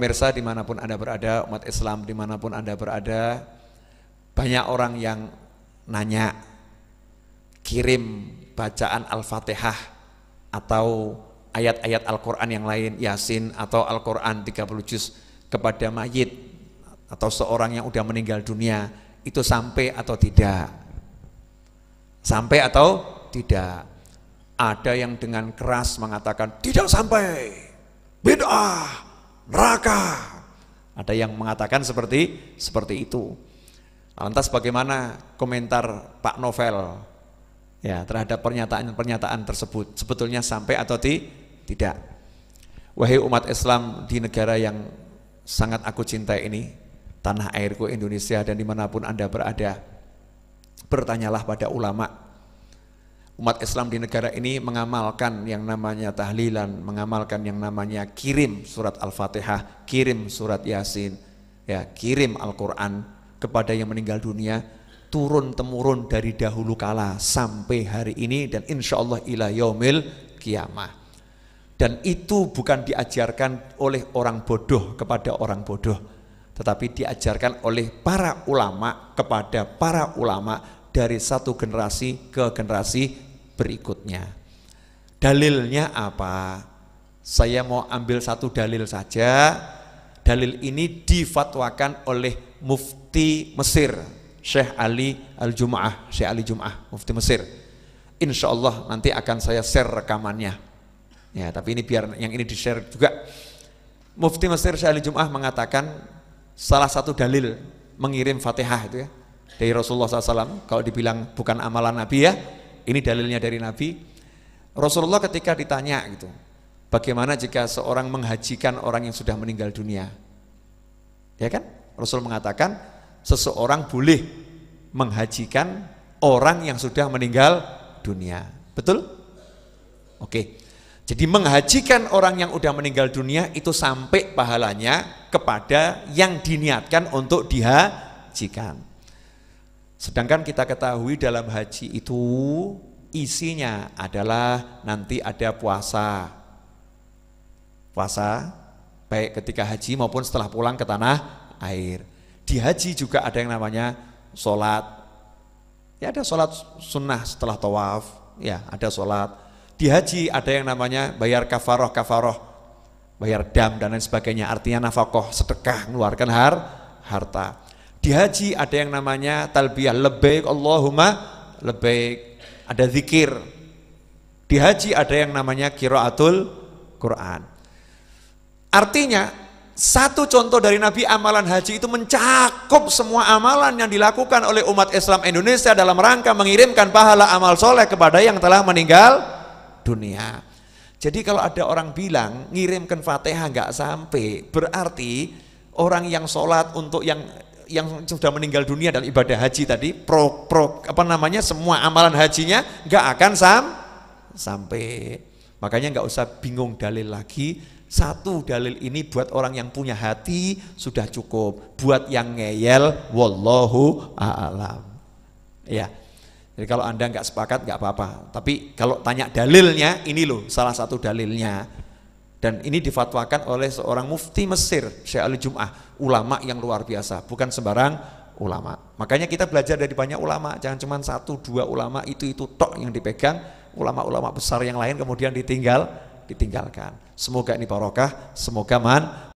Mirsa dimanapun Anda berada, umat Islam dimanapun Anda berada, banyak orang yang nanya, kirim bacaan Al-Fatihah atau ayat-ayat Al-Quran yang lain, Yasin atau Al-Quran 30 juz kepada mayit atau seorang yang sudah meninggal dunia, itu sampai atau tidak? Sampai atau tidak? Ada yang dengan keras mengatakan, tidak sampai, bid'ah, neraka. Ada yang mengatakan seperti seperti itu. Lantas bagaimana komentar Pak Novel ya terhadap pernyataan-pernyataan tersebut? Sebetulnya sampai atau ti? tidak? Wahai umat Islam di negara yang sangat aku cintai ini, tanah airku Indonesia dan dimanapun Anda berada, bertanyalah pada ulama' umat Islam di negara ini mengamalkan yang namanya tahlilan, mengamalkan yang namanya kirim surat Al-Fatihah, kirim surat Yasin, ya, kirim Al-Qur'an kepada yang meninggal dunia turun temurun dari dahulu kala sampai hari ini dan insya Allah ila yaumil kiamah. Dan itu bukan diajarkan oleh orang bodoh kepada orang bodoh, tetapi diajarkan oleh para ulama kepada para ulama dari satu generasi ke generasi berikutnya. Dalilnya apa? Saya mau ambil satu dalil saja. Dalil ini difatwakan oleh Mufti Mesir, Syekh Ali Al-Jum'ah, Syekh Ali Jum'ah, Mufti Mesir. Insya Allah nanti akan saya share rekamannya. Ya, tapi ini biar yang ini di-share juga. Mufti Mesir Syekh Ali Jum'ah mengatakan salah satu dalil mengirim Fatihah itu ya dari Rasulullah SAW kalau dibilang bukan amalan Nabi ya ini dalilnya dari Nabi. Rasulullah ketika ditanya gitu, bagaimana jika seorang menghajikan orang yang sudah meninggal dunia? Ya kan? Rasul mengatakan seseorang boleh menghajikan orang yang sudah meninggal dunia. Betul? Oke. Jadi menghajikan orang yang sudah meninggal dunia itu sampai pahalanya kepada yang diniatkan untuk dihajikan. Sedangkan kita ketahui dalam haji itu isinya adalah nanti ada puasa. Puasa baik ketika haji maupun setelah pulang ke tanah air. Di haji juga ada yang namanya sholat. Ya ada sholat sunnah setelah tawaf, ya ada sholat. Di haji ada yang namanya bayar kafaroh kafaroh, bayar dam dan lain sebagainya. Artinya nafakoh sedekah mengeluarkan har harta. Di haji ada yang namanya talbiyah lebaik Allahumma lebaik. Ada zikir. Di haji ada yang namanya kiraatul Quran. Artinya satu contoh dari Nabi amalan haji itu mencakup semua amalan yang dilakukan oleh umat Islam Indonesia dalam rangka mengirimkan pahala amal soleh kepada yang telah meninggal dunia. Jadi kalau ada orang bilang ngirimkan fatihah nggak sampai, berarti orang yang sholat untuk yang yang sudah meninggal dunia dalam ibadah haji tadi pro, pro apa namanya semua amalan hajinya nggak akan sam sampai makanya nggak usah bingung dalil lagi satu dalil ini buat orang yang punya hati sudah cukup buat yang ngeyel wallahu a'lam ya jadi kalau anda nggak sepakat nggak apa-apa tapi kalau tanya dalilnya ini loh salah satu dalilnya dan ini difatwakan oleh seorang mufti Mesir, Syekh Ali jumah ulama yang luar biasa, bukan sembarang ulama. Makanya kita belajar dari banyak ulama, jangan cuma satu dua ulama itu-itu tok yang dipegang, ulama-ulama besar yang lain kemudian ditinggal, ditinggalkan. Semoga ini barokah, semoga man